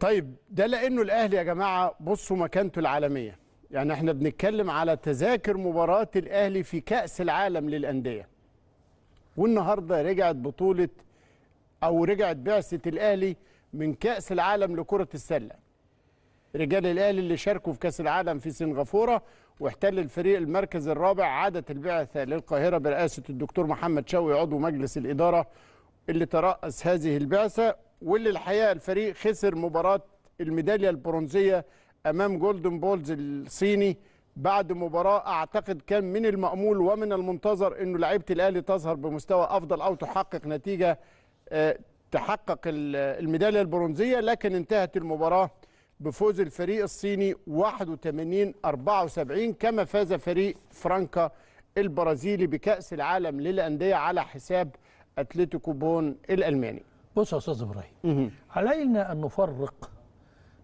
طيب ده لانه الاهلي يا جماعه بصوا مكانته العالميه يعني احنا بنتكلم على تذاكر مباراه الاهلي في كاس العالم للانديه والنهارده رجعت بطوله او رجعت بعثه الاهلي من كاس العالم لكره السله رجال الاهلي اللي شاركوا في كاس العالم في سنغافوره واحتل الفريق المركز الرابع عادت البعثه للقاهره برئاسه الدكتور محمد شوقي عضو مجلس الاداره اللي ترأس هذه البعثه واللي الحقيقه الفريق خسر مباراه الميداليه البرونزيه امام جولدن بولز الصيني بعد مباراه اعتقد كان من المامول ومن المنتظر انه لعيبه الاهلي تظهر بمستوى افضل او تحقق نتيجه آه، تحقق الميداليه البرونزيه لكن انتهت المباراه بفوز الفريق الصيني 81 74 كما فاز فريق فرانكا البرازيلي بكاس العالم للانديه على حساب اتلتيكو بون الالماني بص يا استاذ ابراهيم علينا ان نفرق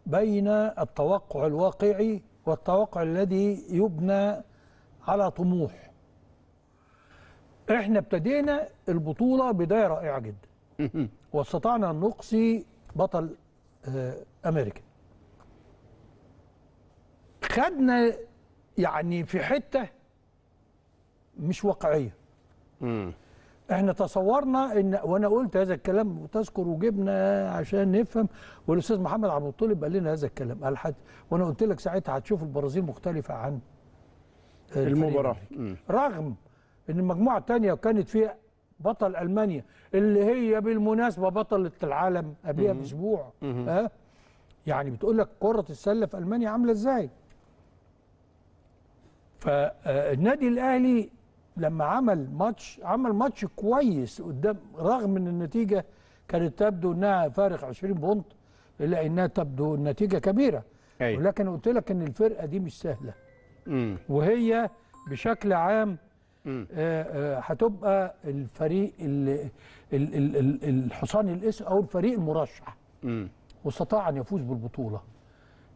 بين التوقع الواقعي والتوقع الذي يبنى على طموح احنا ابتدينا البطوله بدايه رائعه جدا واستطعنا ان نقصي بطل آه، امريكا خدنا يعني في حته مش واقعيه احنا تصورنا ان وانا قلت هذا الكلام وتذكر وجبنا عشان نفهم والاستاذ محمد عبد المطلب قال لنا هذا الكلام قال حد وانا قلت لك ساعتها هتشوف البرازيل مختلفه عن المباراه رغم ان المجموعه الثانيه كانت فيها بطل المانيا اللي هي بالمناسبه بطله العالم قبلها باسبوع ها يعني بتقول لك كره السله في المانيا عامله ازاي فالنادي الاهلي لما عمل ماتش عمل ماتش كويس قدام رغم ان النتيجه كانت تبدو انها فارق 20 بونت الا انها تبدو النتيجه كبيره أي. أيوة. ولكن قلت لك ان الفرقه دي مش سهله م. وهي بشكل عام آه، آه، هتبقى الفريق ال ال الحصان الاس او الفريق المرشح واستطاع ان يفوز بالبطوله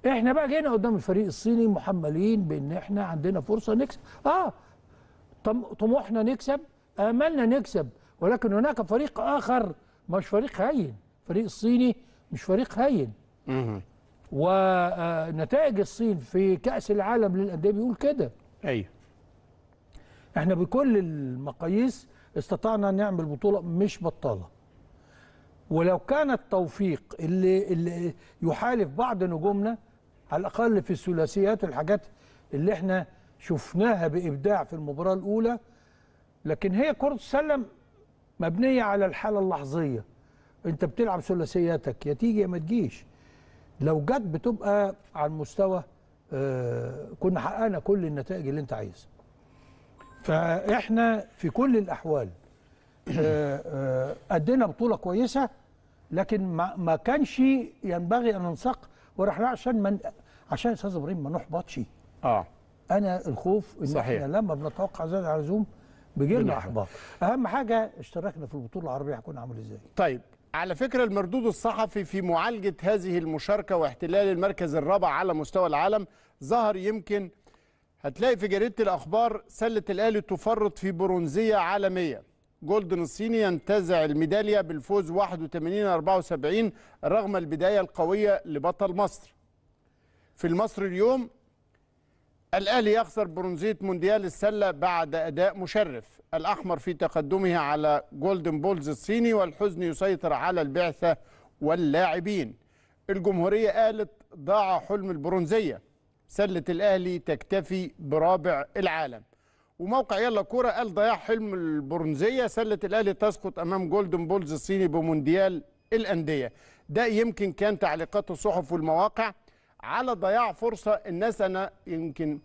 احنا بقى جينا قدام الفريق الصيني محملين بان احنا عندنا فرصه نكسب اه طموحنا نكسب املنا نكسب ولكن هناك فريق اخر مش فريق هين فريق الصيني مش فريق هين ونتائج الصين في كاس العالم للانديه بيقول كده ايوه احنا بكل المقاييس استطعنا نعمل بطوله مش بطاله ولو كان التوفيق اللي, اللي يحالف بعض نجومنا على الاقل في الثلاثيات والحاجات اللي احنا شفناها بإبداع في المباراة الأولى لكن هي كرة السلة مبنية على الحالة اللحظية أنت بتلعب ثلاثياتك يا تيجي يا ما تجيش لو جت بتبقى على المستوى آه كنا حققنا كل النتائج اللي أنت عايزها فإحنا في كل الأحوال آه آه أدينا بطولة كويسة لكن ما, ما كانش ينبغي أن ننسق ورحنا عشان من عشان استاذ ابراهيم ما نحبطش اه انا الخوف ان صحيح. احنا لما بنتوقع زياده عن اللزوم بيجيلنا احباط اهم حاجه اشتراكنا في البطوله العربيه هيكون عامل ازاي طيب على فكرة المردود الصحفي في معالجة هذه المشاركة واحتلال المركز الرابع على مستوى العالم ظهر يمكن هتلاقي في جريدة الأخبار سلة الأهلي تفرط في برونزية عالمية جولدن الصيني ينتزع الميدالية بالفوز 81-74 رغم البداية القوية لبطل مصر في المصري اليوم الأهلي يخسر برونزية مونديال السلة بعد أداء مشرف الأحمر في تقدمه على جولدن بولز الصيني والحزن يسيطر على البعثة واللاعبين الجمهورية قالت ضاع حلم البرونزية سلة الأهلي تكتفي برابع العالم وموقع يلا كورة قال ضياع حلم البرونزية سلة الأهلي تسقط أمام جولدن بولز الصيني بمونديال الأندية ده يمكن كان تعليقات الصحف والمواقع على ضياع فرصه الناس انا يمكن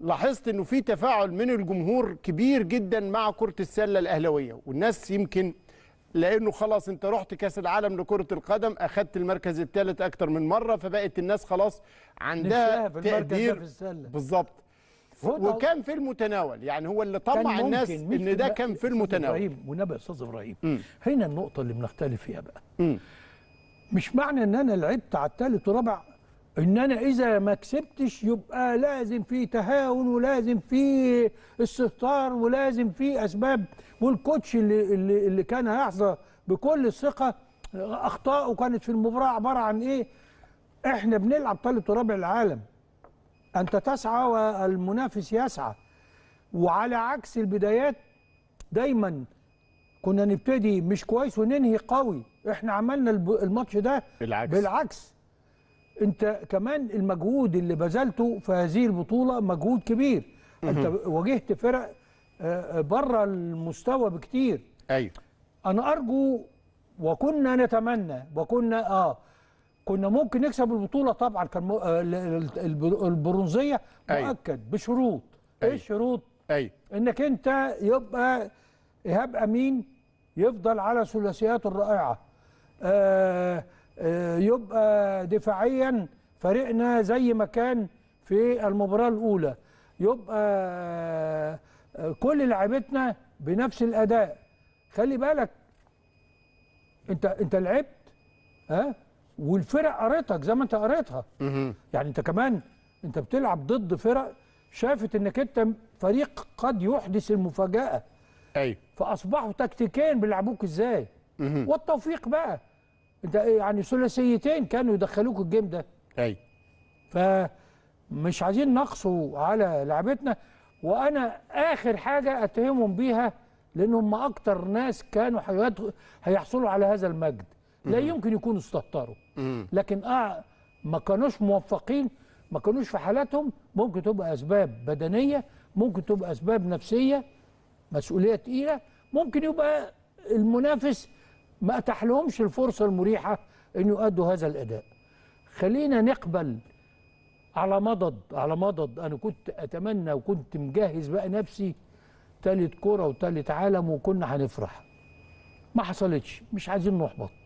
لاحظت انه في تفاعل من الجمهور كبير جدا مع كره السله الاهلاويه والناس يمكن لانه خلاص انت رحت كاس العالم لكره القدم اخذت المركز الثالث اكتر من مره فبقت الناس خلاص عندها تقدير بالظبط وكان في المتناول يعني هو اللي طمع الناس ان ده كان في المتناول ابراهيم ونبي استاذ ابراهيم هنا النقطه اللي بنختلف فيها بقى مم. مش معنى ان انا لعبت على الثالث ورابع ان انا اذا ما كسبتش يبقى لازم في تهاون ولازم في استهتار ولازم في اسباب والكوتش اللي اللي, اللي كان هيحظى بكل الثقه اخطائه كانت في المباراه عباره عن ايه؟ احنا بنلعب ثالث ورابع العالم انت تسعى والمنافس يسعى وعلى عكس البدايات دايما كنا نبتدي مش كويس وننهي قوي احنا عملنا الماتش ده بالعكس, بالعكس. انت كمان المجهود اللي بذلته في هذه البطوله مجهود كبير انت واجهت فرق آه، آه، بره المستوى بكتير ايوه انا ارجو وكنا نتمنى وكنا اه كنا ممكن نكسب البطوله طبعا كان آه، البرونزيه أيوه. مؤكد أي. بشروط إيه أيوه. ايه الشروط أي. أيوه. انك انت يبقى ايهاب امين يفضل على ثلاثياته الرائعه آه آه، يبقى دفاعيا فريقنا زي ما كان في المباراه الاولى يبقى آه، كل لعيبتنا بنفس الاداء خلي بالك انت انت لعبت ها والفرق قريتك زي ما انت قريتها يعني انت كمان انت بتلعب ضد فرق شافت انك انت فريق قد يحدث المفاجاه ايوه فاصبحوا تكتيكيا بيلعبوك ازاي والتوفيق بقى ده يعني ثلاثيتين كانوا يدخلوك الجيم ده اي فمش عايزين نقصوا على لعبتنا وانا اخر حاجه اتهمهم بيها لان هم اكتر ناس كانوا هيحصلوا على هذا المجد لا يمكن يكونوا استهتروا لكن آه ما كانوش موفقين ما كانوش في حالاتهم ممكن تبقى اسباب بدنيه ممكن تبقى اسباب نفسيه مسؤوليه تقيله ممكن يبقى المنافس ما أتاح لهمش الفرصة المريحة أن يؤدوا هذا الأداء خلينا نقبل على مضض على مضض أنا كنت أتمنى وكنت مجهز بقى نفسي تالت كرة وتالت عالم وكنا هنفرح ما حصلتش مش عايزين نحبط